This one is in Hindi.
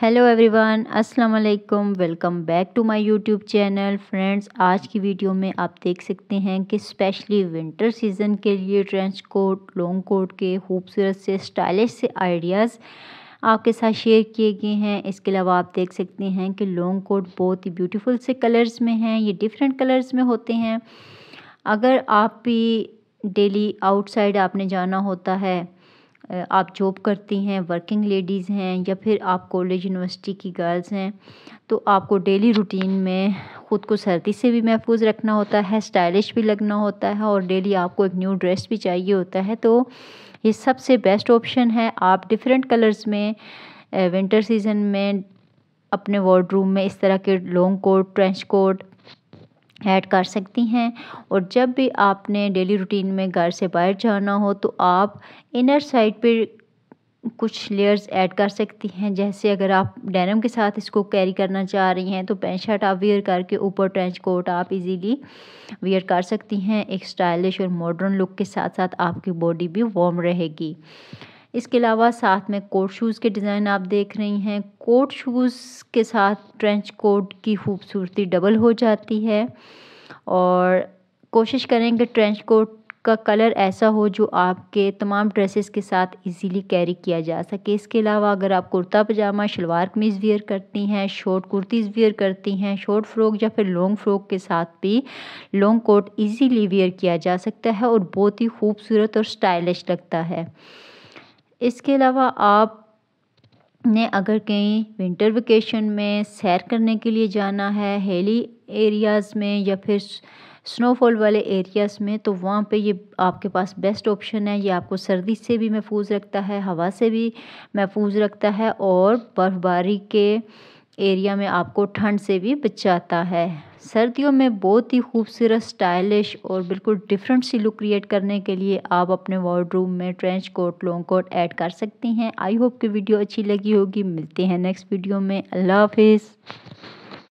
हेलो एवरीवन अस्सलाम वालेकुम welcome back to my YouTube channel friends आज की वीडियो में आप देख सकते हैं कि स्पेशली विंटर सीजन के लिए ट्रेंच कोट लॉन्ग कोट के खूबसूरत से स्टाइलिश से आइडियाज़ आपके साथ शेयर किए गए हैं इसके अलावा आप देख सकते हैं कि लॉन्ग कोट बहुत ही ब्यूटीफुल से कलर्स में हैं ये डिफरेंट कलर्स में होते हैं अगर आप भी डेली आउटसाइड आपने जाना होता है आप जॉब करती हैं वर्किंग लेडीज़ हैं या फिर आप कॉलेज यूनिवर्सिटी की गर्ल्स हैं तो आपको डेली रूटीन में ख़ुद को सर्दी से भी महफूज रखना होता है स्टाइलिश भी लगना होता है और डेली आपको एक न्यू ड्रेस भी चाहिए होता है तो ये सबसे बेस्ट ऑप्शन है आप डिफरेंट कलर्स में विंटर सीज़न में अपने वार्डरूम में इस तरह के long coat trench coat add कर सकती हैं और जब भी आपने डेली रूटीन में घर से बाहर जाना हो तो आप इनर साइड पर कुछ लेयर्स ऐड कर सकती हैं जैसे अगर आप डेनम के साथ इसको कैरी करना चाह रही हैं तो पेंट शर्ट आप वेयर करके ऊपर ट्रेंच कोट आप इजीली वेयर कर सकती हैं एक स्टाइलिश और मॉडर्न लुक के साथ साथ आपकी बॉडी भी वार्म रहेगी इसके अलावा साथ में कोट शूज़ के डिज़ाइन आप देख रही हैं कोट शूज़ के साथ ट्रेंच कोट की खूबसूरती डबल हो जाती है और कोशिश करें कि ट्रेंच कोट का कलर ऐसा हो जो आपके तमाम ड्रेसेस के साथ इजीली कैरी किया जा सके इसके अलावा अगर आप कुर्ता पजामा शलवार कमीज़ वेयर करती हैं शॉर्ट कुर्तीज़ वेयर करती हैं शॉर्ट फ्रॉक या फिर लॉन्ग फ्रॉक के साथ भी लॉन्ग कोट इजीली वेयर किया जा सकता है और बहुत ही खूबसूरत और स्टाइलिश लगता है इसके अलावा आप ने अगर कहीं विंटर वेकेशन में सैर करने के लिए जाना है हेली एरियाज़ में या फिर स्नोफॉल वाले एरियाज़ में तो वहाँ पे ये आपके पास बेस्ट ऑप्शन है ये आपको सर्दी से भी महफूज रखता है हवा से भी महफूज रखता है और बर्फ़बारी के एरिया में आपको ठंड से भी बचाता है सर्दियों में बहुत ही खूबसूरत स्टाइलिश और बिल्कुल डिफरेंट सी लुक क्रिएट करने के लिए आप अपने वार्डरूम में trench coat long coat add कर सकती हैं आई होप कि वीडियो अच्छी लगी होगी मिलते हैं नेक्स्ट वीडियो में अल्लाह हाफिज़